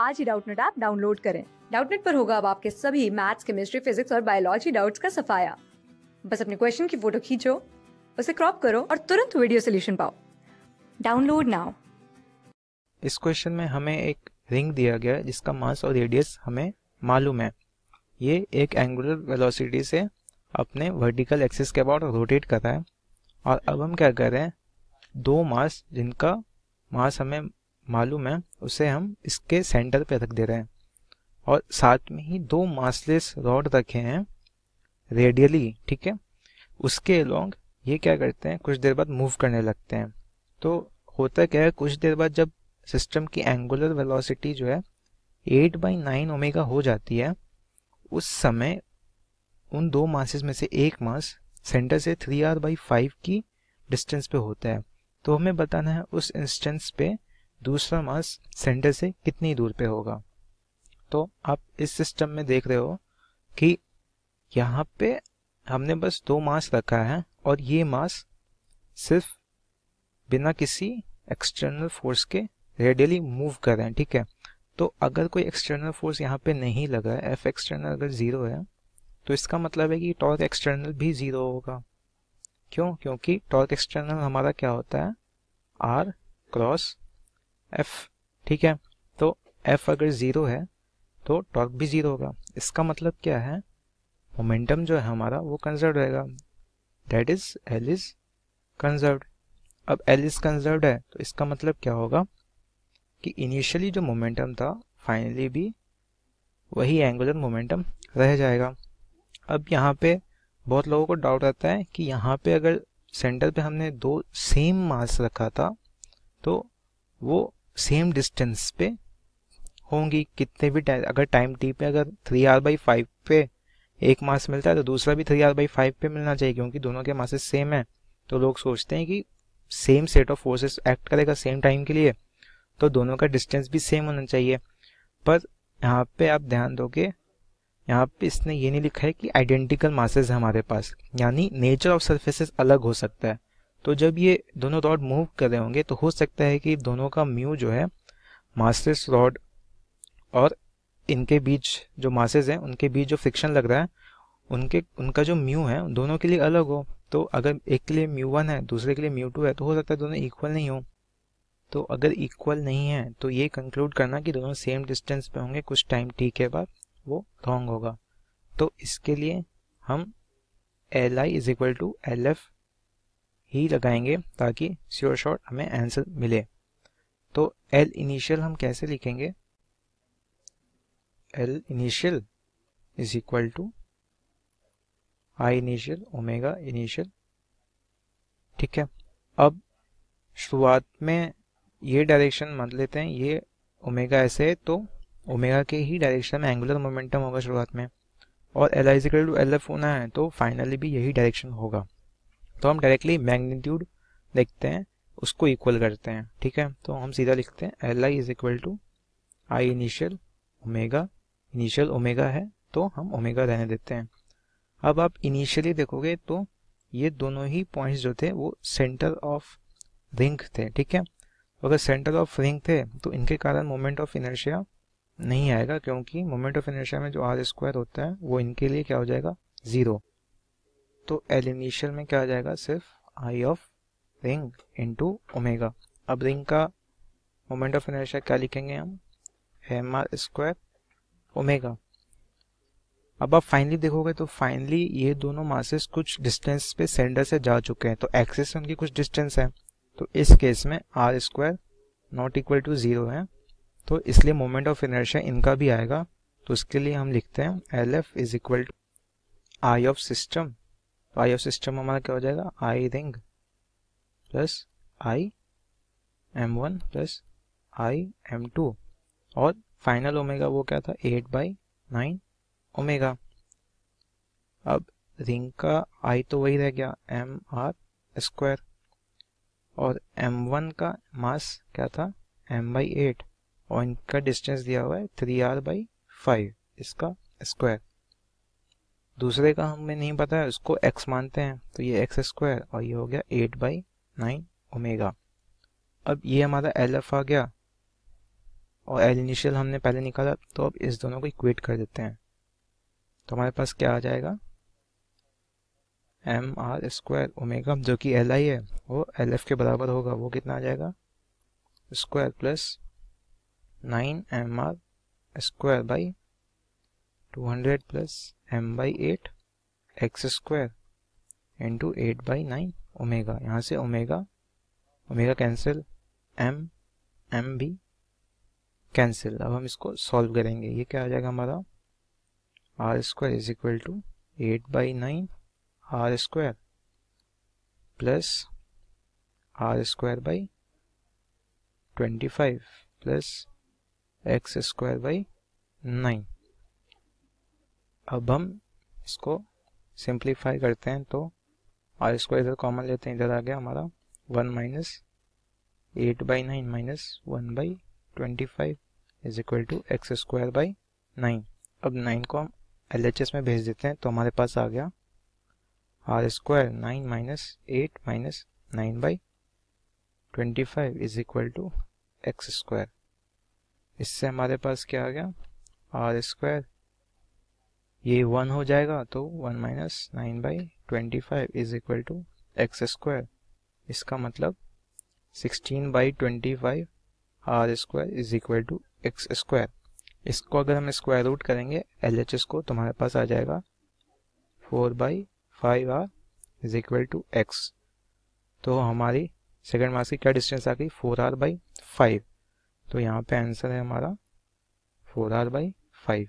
आज ही Doubtnut app download करें डाउटनेट पर होगा अब आपके सभी मैथ्स केमिस्ट्री फिजिक्स और बायोलॉजी डाउट्स का सफाया बस अपने क्वेश्चन की फोटो खींचो उसे क्रॉप करो और तुरंत वीडियो सोल्यूशन पाओ डाउनलोड नाउ इस क्वेश्चन में हमें एक रिंग दिया गया है जिसका मास और रेडियस हमें मालूम है ये एक एंगुलर वेलोसिटी से अपने वर्टिकल एक्सिस के अबाउट रोटेट कर रहा है और अब हम क्या कर रहे हैं दो मास जिनका मास हमें मालूम है उसे हम इसके सेंटर पे रख दे रहे हैं और साथ में ही दो मासलेस रॉड रखे हैं रेडियली ठीक है उसके अलॉन्ग ये क्या करते हैं कुछ देर बाद मूव करने लगते हैं तो होता क्या है कुछ देर बाद जब सिस्टम की एंगुलर वेलोसिटी जो है एट बाई नाइन ओमेगा हो जाती है उस समय उन दो मासेस में से एक मास सेंटर से थ्री आर बाई फाइव की डिस्टेंस पे होता है तो हमें बताना है उस इंस्टेंस पे दूसरा मास सेंटर से कितनी दूर पे होगा तो आप इस सिस्टम में देख रहे हो कि यहाँ पे हमने बस दो मास रखा है और ये मास सिर्फ बिना किसी एक्सटर्नल फोर्स के रेडियली मूव कर रहे हैं ठीक है तो अगर कोई एक्सटर्नल फोर्स यहाँ पे नहीं लगा है एफ एक्सटर्नल अगर ज़ीरो है तो इसका मतलब है कि टॉर्क एक्सटर्नल भी ज़ीरो होगा क्यों क्योंकि टॉर्क एक्सटर्नल हमारा क्या होता है आर क्रॉस एफ ठीक है तो एफ अगर ज़ीरो है तो टॉर्क भी ज़ीरो होगा इसका मतलब क्या है मोमेंटम जो है हमारा वो कंजर्व रहेगा that is L is conserve अब एल इज़ कंजर्व है तो इसका मतलब क्या होगा कि इनिशियली जो मोमेंटम था फाइनली भी वही एंगुलर मोमेंटम रह जाएगा अब यहाँ पे बहुत लोगों को डाउट आता है कि यहाँ पे अगर सेंटर पे हमने दो सेम मास रखा था तो वो सेम डिस्टेंस पे होंगी कितने भी टाइम अगर टाइम टी पे अगर थ्री आर बाई फाइव पे एक मास मिलता है तो दूसरा भी थ्री आर बाई फाइव पे मिलना चाहिए क्योंकि दोनों के मासेस सेम है तो लोग सोचते हैं कि same set of forces act करेगा सेम टाइम के लिए तो दोनों का डिस्टेंस भी सेम होना चाहिए पर यहाँ पे आप ध्यान दोगे यहाँ पे इसने ये नहीं लिखा है कि आइडेंटिकल मासेज है हमारे पास यानी नेचर ऑफ सर्फेसिस अलग हो सकता है तो जब ये दोनों रॉड मूव कर रहे होंगे तो हो सकता है कि दोनों का म्यू जो है मासेस रॉड और इनके बीच जो मासेस हैं उनके बीच जो फ्रिक्शन लग रहा है उनके उनका जो म्यू है दोनों के लिए अलग हो तो अगर एक के लिए म्यू वन है दूसरे के लिए म्यू टू है तो हो सकता है दोनों इक्वल नहीं हो तो अगर इक्वल नहीं है तो ये कंक्लूड करना कि दोनों सेम डिस्टेंस पे होंगे कुछ टाइम टी के बाद वो रॉन्ग होगा तो इसके लिए हम L I is equal to L F ही लगाएंगे ताकि श्योर शॉर्ट हमें आंसर मिले तो एल इनिशियल हम कैसे लिखेंगे L initial is equal to I initial omega initial ठीक है अब शुरुआत में ये डायरेक्शन मान लेते हैं ये ओमेगा ऐसे है तो ओमेगा के ही डायरेक्शन में एंगुलर मोमेंटम होगा शुरुआत में और L is equal to L F होना है तो फाइनली भी यही डायरेक्शन होगा तो हम डायरेक्टली मैग्नीट्यूड देखते हैं उसको इक्वल करते हैं ठीक है तो हम सीधा लिखते हैं L I is equal to I initial omega initial omega है तो हम ओमेगा रहने देते हैं अब आप इनिशियली देखोगे तो ये दोनों ही पॉइंट्स जो थे वो सेंटर ऑफ रिंग थे ठीक है अगर सेंटर ऑफ रिंग थे तो इनके कारण मोमेंट ऑफ इनर्शिया नहीं आएगा क्योंकि मोमेंट ऑफ इनर्शिया में जो आर स्क्वायर होता है वो इनके लिए क्या हो जाएगा ज़ीरो तो एल इनिशियल में क्या आ जाएगा सिर्फ I of ring into omega अब रिंग का मोमेंट ऑफ इनर्शिया क्या लिखेंगे हम एम आर स्क्वायर ओमेगा अब आप फाइनली देखोगे तो फाइनली ये दोनों मासेस कुछ डिस्टेंस पे सेंडर से जा चुके हैं तो एक्सेस से उनकी कुछ डिस्टेंस है तो इस केस में R square not equal to zero है तो इसलिए मोमेंट ऑफ इनर्शिया इनका भी आएगा तो उसके लिए हम लिखते हैं L F is equal to I of system तो आई ऑफ सिस्टम हमारा क्या हो जाएगा I ring plus I M one plus I M two और फाइनल ओमेगा वो क्या था एट बाई नाइन ओमेगा अब रिंग का आई तो वही रह गया एम आर स्क्वायर और एम वन का मास क्या था एम बाई एट और इनका डिस्टेंस दिया हुआ है थ्री आर बाई फाइव इसका स्क्वायर दूसरे का हमें नहीं पता है उसको एक्स मानते हैं तो ये एक्स स्क्वायर और ये हो गया एट बाई नाइन ओमेगा अब ये हमारा एल एफ आ गया और एल इनिशियल हमने पहले निकाला तो अब इस दोनों को इक्वेट कर देते हैं तो हमारे पास क्या आ जाएगा एम आर स्क्वायर ओमेगा जो कि एल आई है वो एल एफ के बराबर होगा वो कितना आ जाएगा square plus nine M R square by two hundred plus M by eight X square into eight by nine omega यहाँ से omega omega cancel M M B cancel अब हम इसको सॉल्व करेंगे ये क्या आ जाएगा हमारा R square is equal to eight by nine R square plus R square by twenty five plus X square by nine अब हम इसको सिंप्लीफाई करते हैं तो और इसको इधर कॉमन लेते हैं इधर आ गया हमारा one minus eight by nine minus one by twenty five is equal to X square by nine अब नाइन को हम एल एच एस में भेज देते हैं तो हमारे पास आ गया R square nine minus eight minus nine by twenty five is equal to X square इससे हमारे पास क्या आ गया आर स्क्वायर ये वन हो जाएगा तो one minus nine by twenty five is equal to X square इसका मतलब sixteen by twenty five R square is equal to X square इसको अगर हम स्क्वायर रूट करेंगे एल एच एस को तुम्हारे पास आ जाएगा four by five R is equal to X तो हमारी सेकेंड मार्क्स की क्या डिस्टेंस आ गई फोर आर बाई फाइव तो यहाँ पे आंसर है हमारा फोर आर बाई फाइव